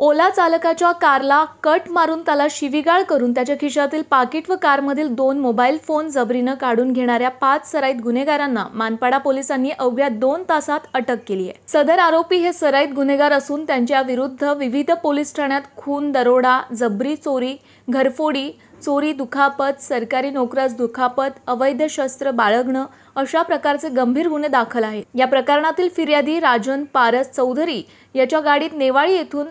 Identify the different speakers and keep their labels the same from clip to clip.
Speaker 1: ओला चालकाच्या कारला कट मारून त्याला शिवीगाळ करून त्याच्या खिशातील पाकिट व कारमधील दोन मोबाईल फोन जबरीनं काढून घेणाऱ्या पाच सराईत गुन्हेगारांना मानपाडा पोलिसांनी अवघ्या दोन तासात अटक केली आहे सदर आरोपी हे सराईत गुन्हेगार असून त्यांच्या विरुद्ध विविध पोलीस ठाण्यात खून दरोडा जबरी चोरी घरफोडी चोरी दुखापत सरकारी नोकरास दुखापत अवैध शस्त्र बाळगणं अशा प्रकारचे गंभीर गुन्हे दाखल आहेत या प्रकरणातील फिर्यादी राजन पारस चौधरी याच्या गाडीत नेवाळी येथून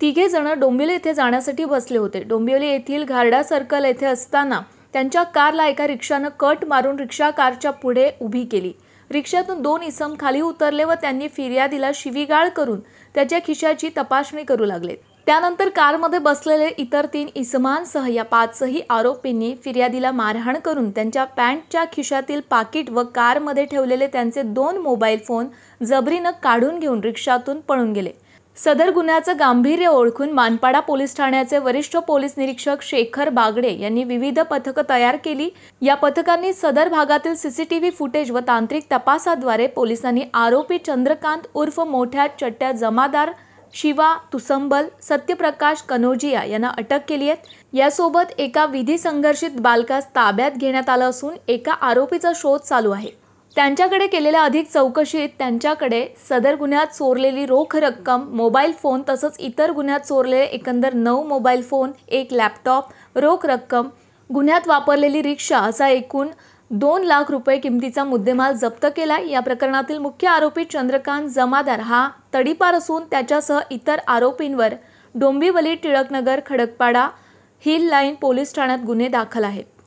Speaker 1: तिघे जण डोंबिवली येथे जाण्यासाठी बसले होते डोंबिवली येथील घारडा सर्कल येथे असताना त्यांच्या कारला एका रिक्षानं कट मारून रिक्षा कारच्या पुढे उभी केली रिक्षातून दोन इसम खाली उतरले व त्यांनी फिर्यादीला शिवीगाळ करून त्याच्या खिशाची तपासणी करू लागले त्यानंतर कारमध्ये बसलेले इतर तीन इसमांसह या पाचही आरोपींनी फिर्यादीला मारहाण करून त्यांच्या पॅन्टच्या खिशातील पाकिट व कारमध्ये ठेवलेले त्यांचे दोन मोबाईल फोन जबरीनं काढून घेऊन रिक्षातून पळून गेले सदर गुन्ह्याचं गांभीर्य ओळखून मानपाडा पोलीस ठाण्याचे वरिष्ठ पोलीस निरीक्षक शेखर बागडे यांनी विविध पथकं तयार केली या पथकांनी सदर भागातील सीसीटीव्ही फुटेज व तांत्रिक तपासाद्वारे पोलिसांनी आरोपी चंद्रकांत उर्फ मोठ्या चट्ट्या जमादार शिवा तुसंबल सत्यप्रकाश कनोजिया यांना अटक केली आहे यासोबत एका विधी संघर्षित बालकास ताब्यात घेण्यात आलं असून एका आरोपीचा शोध चालू आहे त्यांच्याकडे केलेल्या अधिक चौकशीत त्यांच्याकडे सदर गुन्ह्यात चोरलेली रोख रक्कम मोबाईल फोन तसंच इतर गुन्ह्यात चोरलेले एकंदर नऊ मोबाईल फोन एक लॅपटॉप रोख रक्कम गुन्ह्यात वापरलेली रिक्षा असा एकूण दोन लाख रुपये किमतीचा मुद्देमाल जप्त केला या प्रकरणातील मुख्य आरोपी चंद्रकांत जमादार हा तडीपार असून त्याच्यासह इतर आरोपींवर Dombivli Tilaknagar Khadakpada hill line police ठाण्यात गुन्हे दाखल आहेत